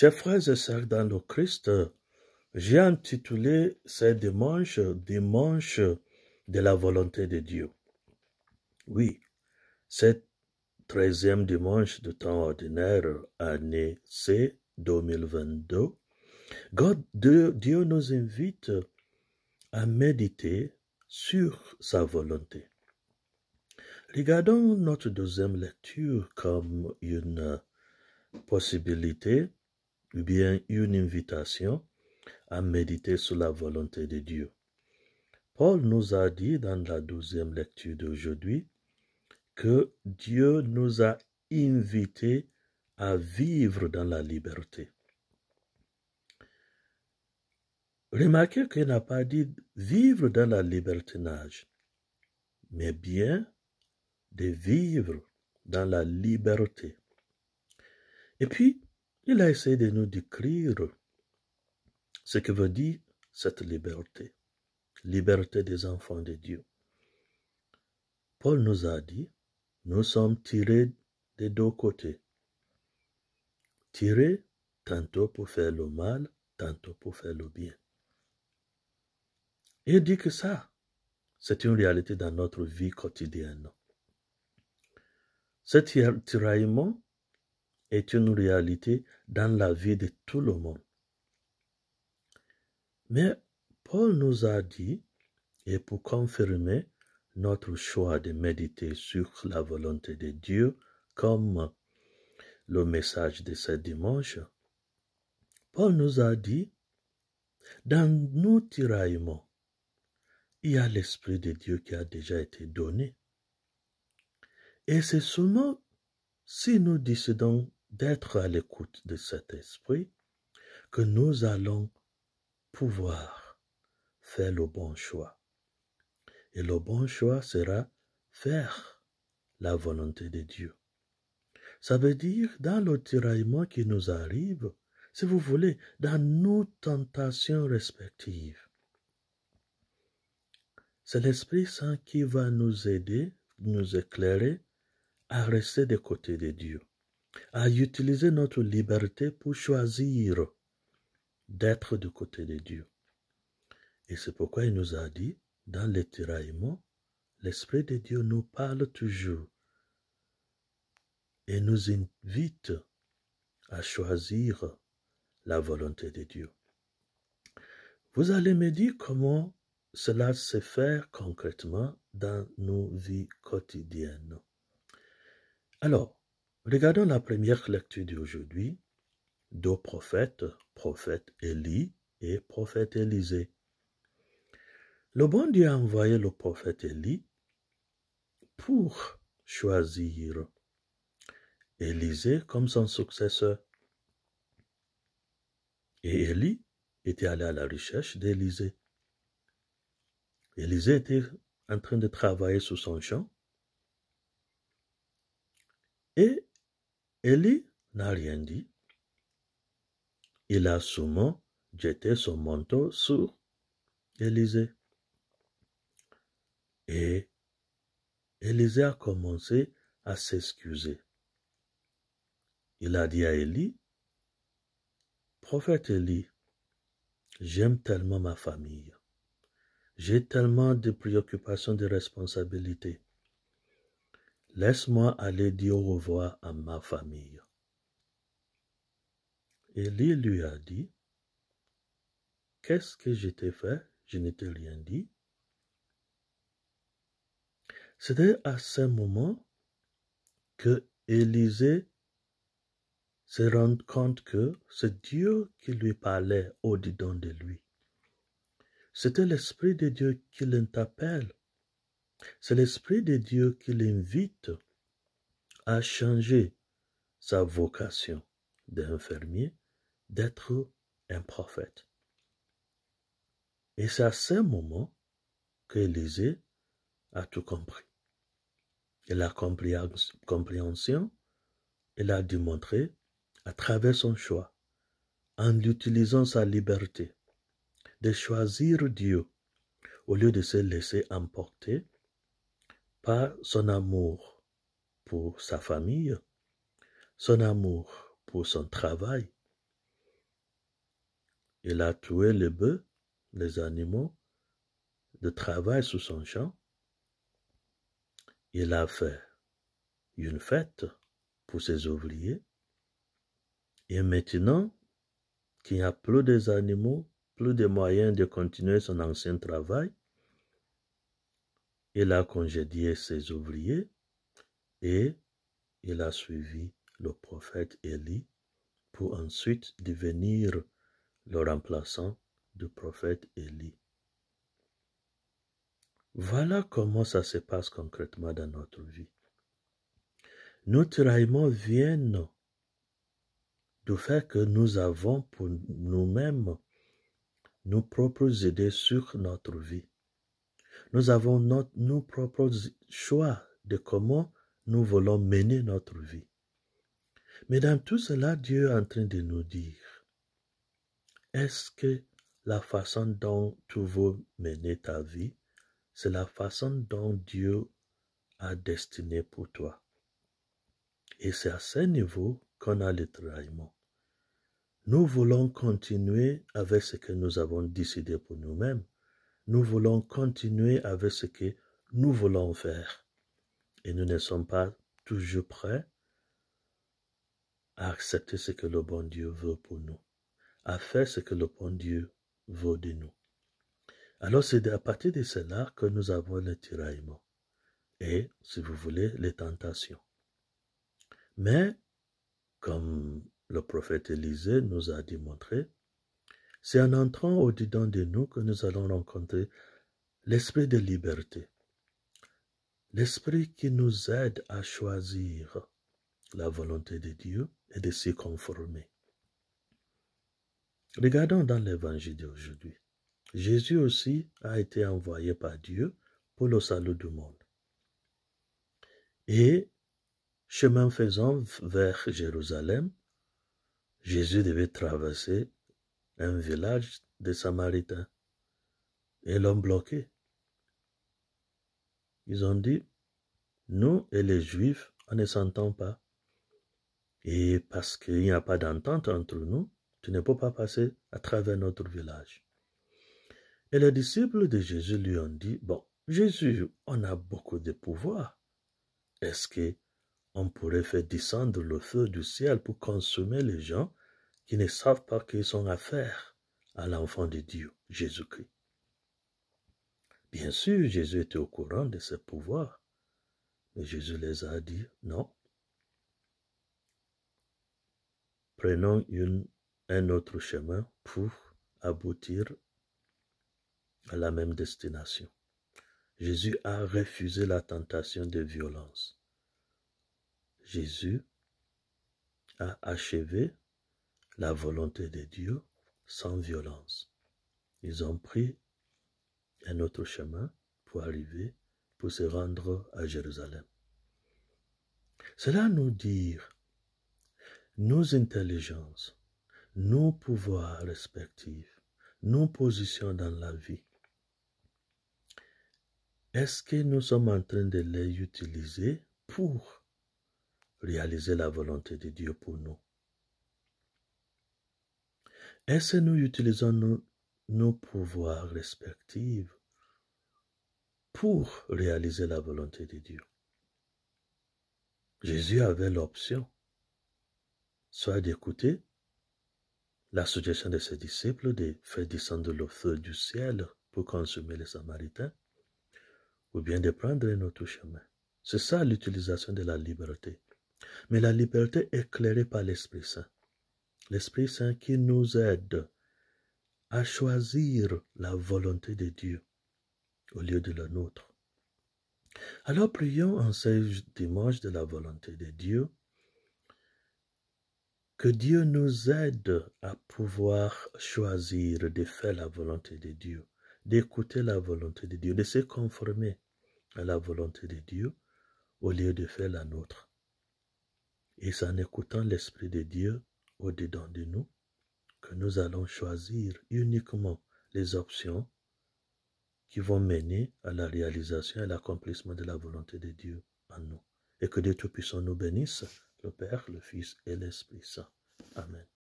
Chers frères et sœurs dans le Christ, j'ai intitulé ce dimanche Dimanche de la volonté de Dieu. Oui, c'est treizième dimanche de temps ordinaire, année C 2022. Dieu nous invite à méditer sur sa volonté. Regardons notre deuxième lecture comme une possibilité ou bien une invitation à méditer sur la volonté de Dieu. Paul nous a dit dans la douzième lecture d'aujourd'hui que Dieu nous a invités à vivre dans la liberté. Remarquez qu'il n'a pas dit vivre dans la libertinage, mais bien de vivre dans la liberté. Et puis, il a essayé de nous décrire ce que veut dire cette liberté, liberté des enfants de Dieu. Paul nous a dit, nous sommes tirés des deux côtés. Tirés tantôt pour faire le mal, tantôt pour faire le bien. Il dit que ça, c'est une réalité dans notre vie quotidienne. Cet tiraillement est une réalité dans la vie de tout le monde. Mais Paul nous a dit, et pour confirmer notre choix de méditer sur la volonté de Dieu, comme le message de ce dimanche, Paul nous a dit, dans nos tiraillements, il y a l'Esprit de Dieu qui a déjà été donné. Et c'est seulement si nous décidons d'être à l'écoute de cet esprit, que nous allons pouvoir faire le bon choix. Et le bon choix sera faire la volonté de Dieu. Ça veut dire, dans le tiraillement qui nous arrive, si vous voulez, dans nos tentations respectives, c'est l'Esprit Saint qui va nous aider, nous éclairer à rester des côtés de Dieu à utiliser notre liberté pour choisir d'être du côté de Dieu. Et c'est pourquoi il nous a dit, dans les l'Esprit de Dieu nous parle toujours et nous invite à choisir la volonté de Dieu. Vous allez me dire comment cela se fait concrètement dans nos vies quotidiennes. Alors, Regardons la première lecture d'aujourd'hui. Deux prophètes, prophète Élie et prophète Élisée. Le bon Dieu a envoyé le prophète Élie pour choisir Élisée comme son successeur. Et Élie était allé à la recherche d'Élisée. Élisée était en train de travailler sur son champ. Et Élie n'a rien dit. Il a seulement jeté son manteau sur Élisée. Et Élisée a commencé à s'excuser. Il a dit à Élie, prophète Élie, j'aime tellement ma famille. J'ai tellement de préoccupations, de responsabilités. Laisse-moi aller dire au revoir à ma famille. Élie lui a dit, Qu'est-ce que je t'ai fait Je n'ai t'ai rien dit. C'était à ce moment que Élisée se rend compte que c'est Dieu qui lui parlait au-dedans de lui. C'était l'Esprit de Dieu qui l'interpelle c'est l'Esprit de Dieu qui l'invite à changer sa vocation d'infirmier, d'être un prophète. Et c'est à ce moment qu'Élisée a tout compris. Et la compréhension, elle a démontré à travers son choix, en utilisant sa liberté, de choisir Dieu au lieu de se laisser emporter son amour pour sa famille, son amour pour son travail. Il a tué les bœufs, les animaux de travail sous son champ. Il a fait une fête pour ses ouvriers. Et maintenant qu'il n'y a plus des animaux, plus de moyens de continuer son ancien travail, il a congédié ses ouvriers et il a suivi le prophète Élie pour ensuite devenir le remplaçant du prophète Élie. Voilà comment ça se passe concrètement dans notre vie. Nos traînements viennent du fait que nous avons pour nous-mêmes nos propres idées sur notre vie. Nous avons notre, nos propres choix de comment nous voulons mener notre vie. Mais dans tout cela, Dieu est en train de nous dire, est-ce que la façon dont tu veux mener ta vie, c'est la façon dont Dieu a destiné pour toi. Et c'est à ce niveau qu'on a le trahiment. Nous voulons continuer avec ce que nous avons décidé pour nous-mêmes, nous voulons continuer avec ce que nous voulons faire. Et nous ne sommes pas toujours prêts à accepter ce que le bon Dieu veut pour nous, à faire ce que le bon Dieu veut de nous. Alors c'est à partir de cela que nous avons le tiraillement et, si vous voulez, les tentations. Mais, comme le prophète Élisée nous a démontré, c'est en entrant au-dedans de nous que nous allons rencontrer l'esprit de liberté, l'esprit qui nous aide à choisir la volonté de Dieu et de s'y conformer. Regardons dans l'évangile d'aujourd'hui. Jésus aussi a été envoyé par Dieu pour le salut du monde. Et, chemin faisant vers Jérusalem, Jésus devait traverser un village de Samaritains. Et l'ont bloqué. Ils ont dit, nous et les Juifs, on ne s'entend pas. Et parce qu'il n'y a pas d'entente entre nous, tu ne peux pas passer à travers notre village. Et les disciples de Jésus lui ont dit, bon, Jésus, on a beaucoup de pouvoir. Est-ce que on pourrait faire descendre le feu du ciel pour consumer les gens ils ne savent pas qu'ils ont affaire à l'enfant de Dieu, Jésus-Christ. Bien sûr, Jésus était au courant de ses pouvoirs, mais Jésus les a dit non. Prenons une, un autre chemin pour aboutir à la même destination. Jésus a refusé la tentation de violence. Jésus a achevé la volonté de Dieu sans violence. Ils ont pris un autre chemin pour arriver, pour se rendre à Jérusalem. Cela nous dit nos intelligences, nos pouvoirs respectifs, nos positions dans la vie. Est-ce que nous sommes en train de les utiliser pour réaliser la volonté de Dieu pour nous est-ce que nous utilisons nos, pouvoirs respectifs pour réaliser la volonté de Dieu Jésus avait l'option soit d'écouter la suggestion de ses disciples de faire descendre le feu du ciel pour consumer les Samaritains, ou bien de prendre un autre chemin. C'est ça l'utilisation de la liberté. Mais la liberté éclairée par l'Esprit Saint l'Esprit Saint qui nous aide à choisir la volonté de Dieu au lieu de la nôtre. Alors prions en ce dimanche de la volonté de Dieu, que Dieu nous aide à pouvoir choisir de faire la volonté de Dieu, d'écouter la volonté de Dieu, de se conformer à la volonté de Dieu au lieu de faire la nôtre. Et c'est en écoutant l'Esprit de Dieu au-dedans de nous que nous allons choisir uniquement les options qui vont mener à la réalisation et l'accomplissement de la volonté de Dieu en nous. Et que Dieu Tout-Puissant nous bénisse, le Père, le Fils et l'Esprit Saint. Amen.